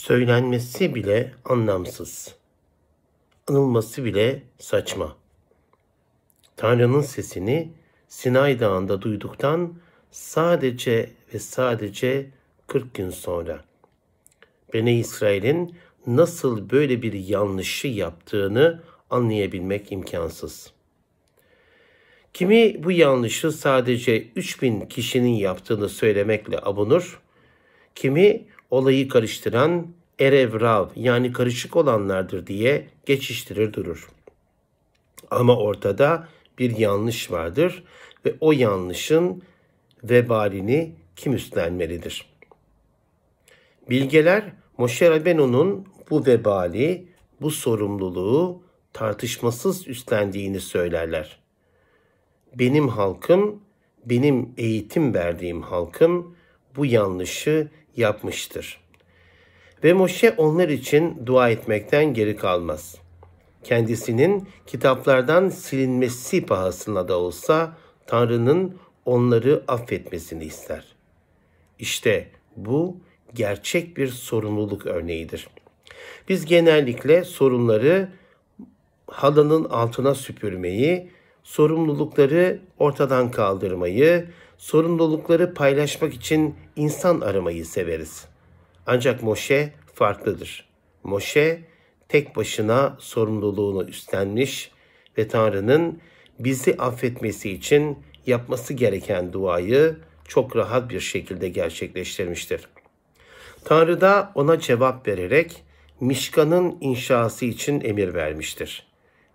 söylenmesi bile anlamsız. Anılması bile saçma. Tanrı'nın sesini Sinay Dağı'nda duyduktan sadece ve sadece 40 gün sonra. Bene İsrail'in nasıl böyle bir yanlışı yaptığını anlayabilmek imkansız. Kimi bu yanlışı sadece 3000 kişinin yaptığını söylemekle abunur, kimi olayı karıştıran erevrav yani karışık olanlardır diye geçiştirir durur. Ama ortada bir yanlış vardır ve o yanlışın vebalini kim üstlenmelidir? Bilgeler Moşe Rabenu'nun bu vebali, bu sorumluluğu tartışmasız üstlendiğini söylerler. Benim halkım, benim eğitim verdiğim halkım bu yanlışı yapmıştır. Ve Moşe onlar için dua etmekten geri kalmaz. Kendisinin kitaplardan silinmesi pahasına da olsa Tanrı'nın onları affetmesini ister. İşte bu gerçek bir sorumluluk örneğidir. Biz genellikle sorunları halının altına süpürmeyi, sorumlulukları ortadan kaldırmayı, sorumlulukları paylaşmak için insan aramayı severiz. Ancak Moşe farklıdır. Moşe tek başına sorumluluğunu üstlenmiş ve Tanrı'nın bizi affetmesi için yapması gereken duayı çok rahat bir şekilde gerçekleştirmiştir. Tanrı da ona cevap vererek Mişkan'ın inşası için emir vermiştir.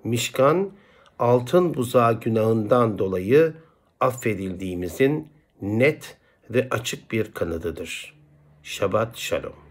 Mişkan altın buzağı günahından dolayı affedildiğimizin net ve açık bir kanıtıdır. Şabat Şalom.